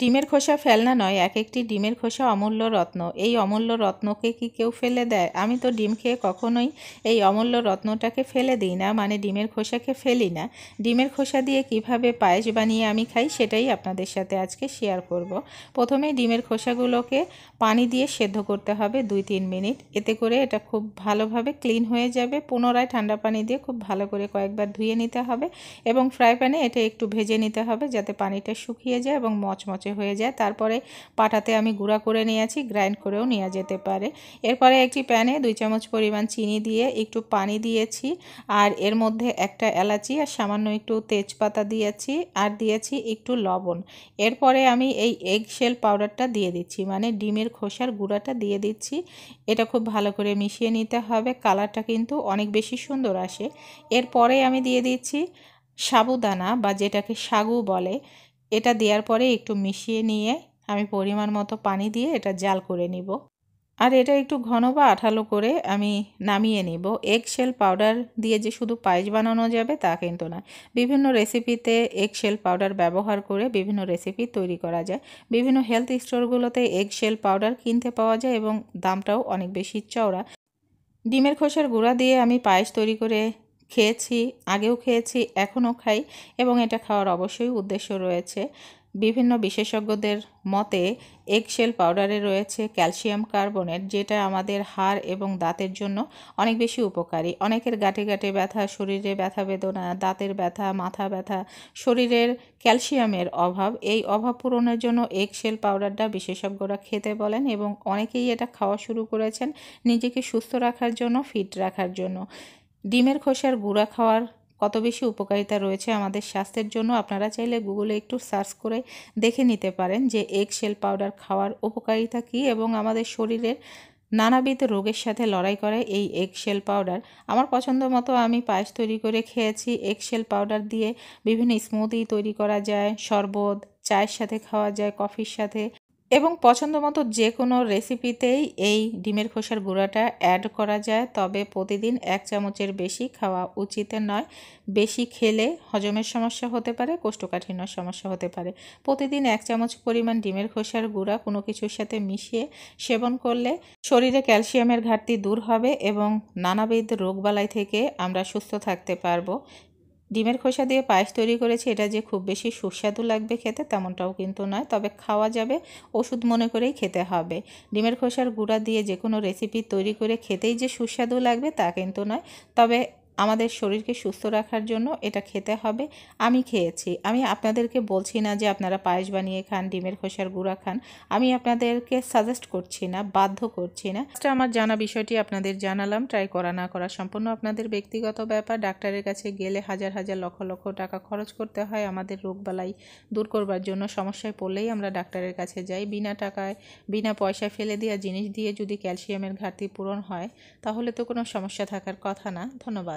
ডিমের খোসা ফেলনা নয় এক একটি ডিমের খোসা অমূল্য রত্ন এই অমূল্য রত্নকে কি কেউ ফেলে দেয় আমি তো ডিম খেয়ে কখনোই এই অমূল্য রত্নটাকে ফেলে দিই না মানে ডিমের খোসাকে ফেলি না ডিমের খোসা দিয়ে কিভাবে পায়েস বানিয়ে আমি খাই সেটাই আপনাদের সাথে আজকে শেয়ার করব। প্রথমে ডিমের খোসাগুলোকে পানি দিয়ে সেদ্ধ করতে হবে দুই তিন মিনিট এতে করে এটা খুব ভালোভাবে ক্লিন হয়ে যাবে পুনরায় ঠান্ডা পানি দিয়ে খুব ভালো করে কয়েকবার ধুয়ে নিতে হবে এবং ফ্রাই প্যানে এটা একটু ভেজে নিতে হবে যাতে পানিটা শুকিয়ে যায় এবং মচমচ মচমচে হয়ে যায় তারপরে পাটাতে আমি গুঁড়া করে নিয়েছি গ্রাইন্ড করেও নেওয়া যেতে পারে এরপরে একটি প্যানে দুই চামচ পরিমাণ চিনি দিয়ে একটু পানি দিয়েছি আর এর মধ্যে একটা এলাচি আর সামান্য একটু তেজপাতা দিয়েছি আর দিয়েছি একটু লবণ এরপরে আমি এই এগ শেল পাউডারটা দিয়ে দিচ্ছি মানে ডিমের খোসার গুঁড়াটা দিয়ে দিচ্ছি এটা খুব ভালো করে মিশিয়ে নিতে হবে কালারটা কিন্তু অনেক বেশি সুন্দর আসে এরপরে আমি দিয়ে দিচ্ছি সাবুদানা বা যেটাকে সাগু বলে এটা দেওয়ার পরে একটু মিশিয়ে নিয়ে আমি পরিমাণ মতো পানি দিয়ে এটা জাল করে নিব আর এটা একটু ঘন বা আঠালো করে আমি নামিয়ে নিব এগ শেল পাউডার দিয়ে যে শুধু পায়েস বানানো যাবে তা কিন্তু না বিভিন্ন রেসিপিতে এগ শেল পাউডার ব্যবহার করে বিভিন্ন রেসিপি তৈরি করা যায় বিভিন্ন হেলথ স্টোরগুলোতে এগ শেল পাউডার কিনতে পাওয়া যায় এবং দামটাও অনেক বেশি চওড়া ডিমের খোসার গুঁড়া দিয়ে আমি পায়েস তৈরি করে খেয়েছি আগেও খেয়েছি এখনও খাই এবং এটা খাওয়ার অবশ্যই উদ্দেশ্য রয়েছে বিভিন্ন বিশেষজ্ঞদের মতে এগশেল পাউডারে রয়েছে ক্যালসিয়াম কার্বনেট যেটা আমাদের হাড় এবং দাঁতের জন্য অনেক বেশি উপকারী অনেকের গাঁটে গাঁটে ব্যথা শরীরে ব্যথা বেদনা দাঁতের ব্যথা মাথা ব্যথা শরীরের ক্যালসিয়ামের অভাব এই অভাব পূরণের জন্য এগশেল পাউডারটা বিশেষজ্ঞরা খেতে বলেন এবং অনেকেই এটা খাওয়া শুরু করেছেন নিজেকে সুস্থ রাখার জন্য ফিট রাখার জন্য ডিমের খোসার গুঁড়া খাওয়ার কত বেশি উপকারিতা রয়েছে আমাদের স্বাস্থ্যের জন্য আপনারা চাইলে গুগলে একটু সার্চ করে দেখে নিতে পারেন যে এগ শেল পাউডার খাওয়ার উপকারিতা কী এবং আমাদের শরীরের নানাবিধ রোগের সাথে লড়াই করে এই শেল পাউডার আমার পছন্দ মতো আমি পায়েস তৈরি করে খেয়েছি শেল পাউডার দিয়ে বিভিন্ন স্মুদি তৈরি করা যায় শরবত চায়ের সাথে খাওয়া যায় কফির সাথে এবং পছন্দ মতো যে কোনো রেসিপিতেই এই ডিমের খোসার গুঁড়াটা অ্যাড করা যায় তবে প্রতিদিন এক চামচের বেশি খাওয়া উচিত নয় বেশি খেলে হজমের সমস্যা হতে পারে কোষ্ঠকাঠিন্যর সমস্যা হতে পারে প্রতিদিন এক চামচ পরিমাণ ডিমের খোসার গুঁড়া কোনো কিছুর সাথে মিশিয়ে সেবন করলে শরীরে ক্যালসিয়ামের ঘাটতি দূর হবে এবং নানাবিধ রোগবালাই থেকে আমরা সুস্থ থাকতে পারবো ডিমের খোসা দিয়ে পায়েস তৈরি করেছি এটা যে খুব বেশি সুস্বাদু লাগবে খেতে তেমনটাও কিন্তু নয় তবে খাওয়া যাবে ওষুধ মনে করেই খেতে হবে ডিমের খোসার গুঁড়া দিয়ে যে কোনো রেসিপি তৈরি করে খেতেই যে সুস্বাদু লাগবে তা কিন্তু নয় তবে আমাদের শরীরকে সুস্থ রাখার জন্য এটা খেতে হবে আমি খেয়েছি আমি আপনাদেরকে বলছি না যে আপনারা পায়েস বানিয়ে খান ডিমের খোসার গুঁড়া খান আমি আপনাদেরকে সাজেস্ট করছি না বাধ্য করছি না আমার জানা বিষয়টি আপনাদের জানালাম ট্রাই করা না করা সম্পূর্ণ আপনাদের ব্যক্তিগত ব্যাপার ডাক্তারের কাছে গেলে হাজার হাজার লক্ষ লক্ষ টাকা খরচ করতে হয় আমাদের রোগবালাই দূর করবার জন্য সমস্যায় পড়লেই আমরা ডাক্তারের কাছে যাই বিনা টাকায় বিনা পয়সা ফেলে দেওয়া জিনিস দিয়ে যদি ক্যালসিয়ামের ঘাটতি পূরণ হয় তাহলে তো কোনো সমস্যা থাকার কথা না ধন্যবাদ